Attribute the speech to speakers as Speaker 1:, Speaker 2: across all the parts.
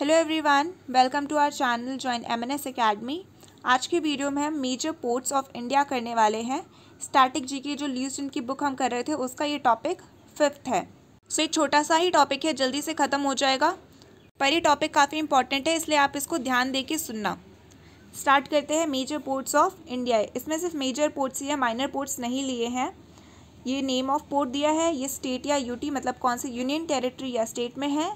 Speaker 1: Hello everyone welcome to our channel join MNS academy आज की video में हम मेजर पोर्ट्स ऑफ इंडिया करने वाले हैं स्टैटिक जी की जो लीस्ट की बुक हम कर रहे थे उसका ये टॉपिक फिफ्थ है सो so, एक छोटा सा ही टॉपिक है जल्दी से ख़त्म हो जाएगा पर ये टॉपिक काफ़ी इंपॉर्टेंट है इसलिए आप इसको ध्यान दे के सुनना स्टार्ट करते हैं मेजर पोर्ट्स ऑफ इंडिया इसमें सिर्फ मेजर पोर्ट्स ही है माइनर पोर्ट्स नहीं लिए हैं ये नेम ऑफ पोर्ट दिया है ये स्टेट या यूटी मतलब कौन से यूनियन टेरिटरी या स्टेट में है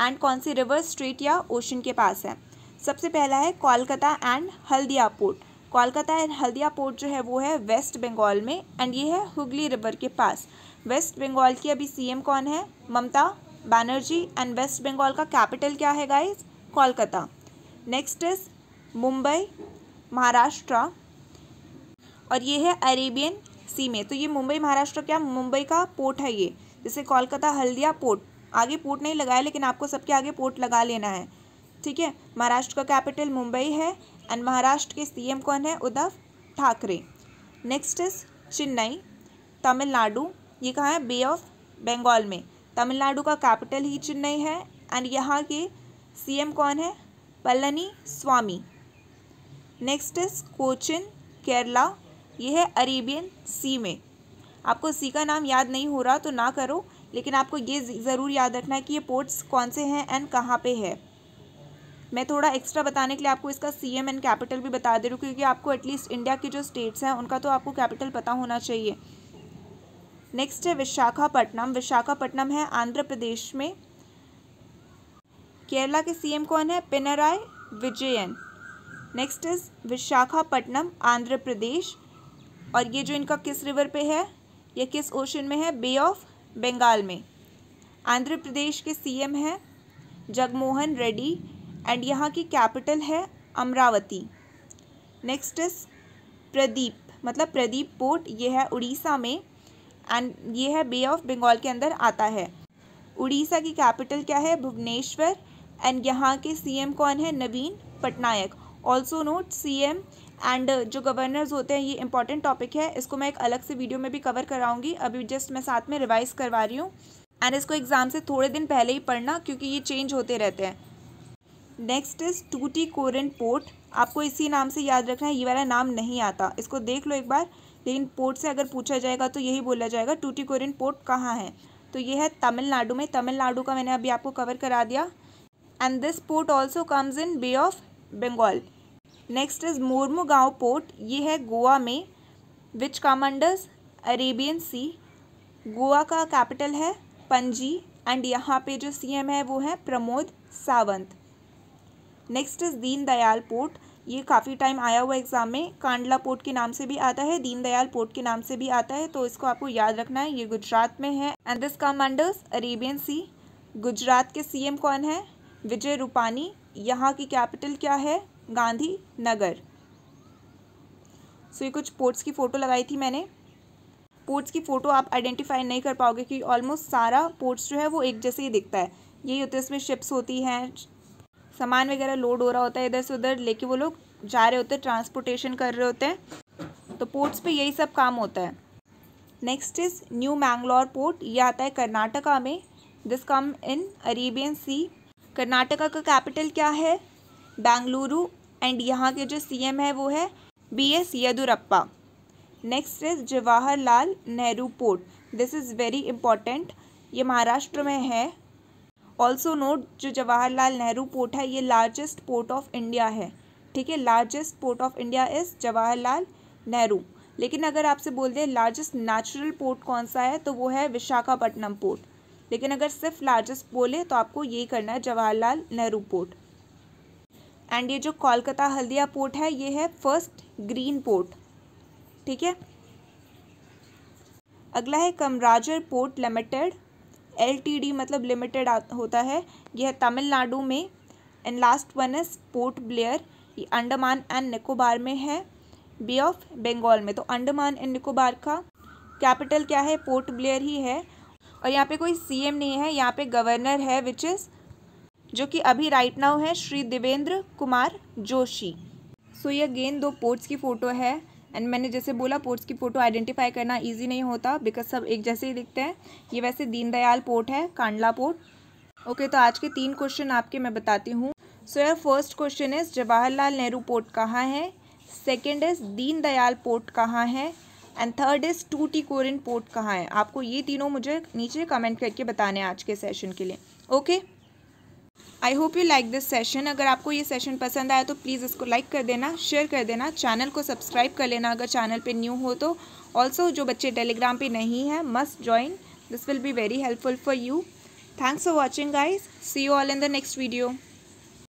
Speaker 1: एंड कौन सी रिवर स्ट्रीट या ओशन के पास है सबसे पहला है Kolkata and Haldia port Kolkata and Haldia port जो है वो है वेस्ट बंगाल में एंड ये है हुगली रिवर के पास वेस्ट बंगाल की अभी सीएम कौन है ममता बनर्जी एंड वेस्ट बंगाल का कैपिटल क्या है guys Kolkata next is Mumbai Maharashtra और ये है अरेबियन सी में तो ये मुंबई महाराष्ट्र क्या मुंबई का पोर्ट है ये जैसे कोलकाता हल्दिया पोर्ट आगे पोर्ट नहीं लगाया लेकिन आपको सबके आगे पोर्ट लगा लेना है ठीक है महाराष्ट्र का कैपिटल मुंबई है एंड महाराष्ट्र के सी कौन है उद्धव ठाकरे नेक्स्ट इज चेन्नई तमिलनाडु ये कहाँ है बे ऑफ बंगाल में तमिलनाडु का कैपिटल ही चेन्नई है एंड यहाँ के सीएम कौन है पलनी स्वामी नेक्स्ट इज कोचिन केरला ये है अरेबियन सी में आपको सी का नाम याद नहीं हो रहा तो ना करो लेकिन आपको ये ज़रूर याद रखना है कि ये पोर्ट्स कौन से हैं एंड कहाँ पे है मैं थोड़ा एक्स्ट्रा बताने के लिए आपको इसका सी एम एंड कैपिटल भी बता दे रही हूँ क्योंकि आपको एटलीस्ट इंडिया के जो स्टेट्स हैं उनका तो आपको कैपिटल पता होना चाहिए नेक्स्ट है विशाखापट्टनम विशाखापट्टनम है आंध्र प्रदेश में केरला के सी कौन है पिनराय विजयन नेक्स्ट इज विशाखापट्टनम आंध्र प्रदेश और ये जो इनका किस रिवर पे है ये किस ओशन में है बे ऑफ बंगाल में आंध्र प्रदेश के सीएम हैं जगमोहन रेड्डी एंड यहाँ की कैपिटल है अमरावती नेक्स्ट इस प्रदीप मतलब प्रदीप पोर्ट ये है उड़ीसा में एंड ये है बे ऑफ बंगाल के अंदर आता है उड़ीसा की कैपिटल क्या है भुवनेश्वर एंड यहाँ के सीएम कौन है Naveen Patnaik also note CM and uh, जो गवर्नर्स होते हैं ये इंपॉर्टेंट टॉपिक है इसको मैं एक अलग से वीडियो में भी कवर कराऊंगी अभी जस्ट मैं साथ में रिवाइज़ करवा रही हूँ एंड इसको एग्ज़ाम से थोड़े दिन पहले ही पढ़ना क्योंकि ये चेंज होते रहते हैं नेक्स्ट इज़ टूटी कोरन पोर्ट आपको इसी नाम से याद रखना है ये वाला नाम नहीं आता इसको देख लो एक बार लेकिन पोर्ट से अगर पूछा जाएगा तो यही बोला जाएगा टूटी कोरन पोर्ट कहाँ है तो ये है तमिलनाडु में तमिलनाडु का मैंने अभी आपको कवर करा दिया and this port also comes in Bay of Bengal next is Mormugao port ये है गोवा में which commanders Arabian Sea Goa का कैपिटल है पंजी एंड यहाँ पे जो सीएम है वो है Pramod Sawant next is Deendayal port ये काफ़ी टाइम आया हुआ एग्ज़ाम में कांडला पोर्ट के नाम से भी आता है दीनदयाल पोर्ट के नाम से भी आता है तो इसको आपको याद रखना है ये गुजरात में है and this commanders Arabian Sea Gujarat के सीएम कौन है विजय रूपानी यहाँ की कैपिटल क्या है गांधी नगर सो ये कुछ पोर्ट्स की फ़ोटो लगाई थी मैंने पोर्ट्स की फ़ोटो आप आइडेंटिफाई नहीं कर पाओगे क्योंकि ऑलमोस्ट सारा पोर्ट्स जो है वो एक जैसे ही दिखता है यही होता है इसमें शिप्स होती हैं सामान वगैरह लोड हो रहा होता है इधर से उधर लेके वो लोग जा रहे होते हैं ट्रांसपोर्टेशन कर रहे होते हैं तो पोर्ट्स पे यही सब काम होता है next is New Mangalore port ये आता है कर्नाटका में this come in Arabian Sea Karnataka का कैपिटल क्या है बेंगलुरु एंड यहाँ के जो सीएम है वो है B S Yedurappa next is Jawaharlal Nehru port this is very important ये महाराष्ट्र में है ऑल्सो नोट जो जवाहरलाल नेहरू पोर्ट है ये लार्जेस्ट पोर्ट ऑफ इंडिया है ठीक है largest port of India is Jawaharlal Nehru लेकिन अगर आपसे बोल दें लार्जेस्ट नेचुरल पोर्ट कौन सा है तो वो है विशाखापट्टनम पोर्ट लेकिन अगर सिर्फ लार्जेस्ट बोले तो आपको ये करना है जवाहरलाल नेहरू पोर्ट एंड ये जो कोलकाता हल्दिया पोर्ट है ये है फर्स्ट ग्रीन पोर्ट ठीक है अगला है कमराजर पोर्ट लिमिटेड एलटीडी मतलब लिमिटेड होता है यह तमिलनाडु में and last one is Port Blair ये अंडमान एंड निकोबार में है बे ऑफ बंगाल में तो अंडमान एंड निकोबार का कैपिटल क्या है पोर्ट ब्लेयर ही है और यहाँ पे कोई सीएम नहीं है यहाँ पे गवर्नर है विच इज़ जो कि अभी राइट नाउ है श्री देवेंद्र कुमार जोशी सो ये अगेन दो पोर्ट्स की फ़ोटो है एंड मैंने जैसे बोला पोर्ट्स की फ़ोटो आइडेंटिफाई करना इजी नहीं होता बिकॉज सब एक जैसे ही दिखते हैं ये वैसे दीनदयाल पोर्ट है कांडला पोर्ट ओके okay, तो आज के तीन क्वेश्चन आपके मैं बताती हूँ सो यार first question is Jawaharlal Nehru port कहाँ है सेकेंड इज़ दीनदयाल पोर्ट कहाँ है and third is Tuticorin port कहाँ है आपको ये तीनों मुझे नीचे कमेंट करके बताने आज के सेशन के लिए okay okay? I hope you like this session अगर आपको ये सेशन पसंद आया तो प्लीज़ इसको लाइक कर देना शेयर कर देना चैनल को सब्सक्राइब कर लेना अगर चैनल पे न्यू हो तो ऑल्सो जो बच्चे टेलीग्राम पे नहीं हैं must join this will be very helpful for you thanks for watching guys see you all in the next video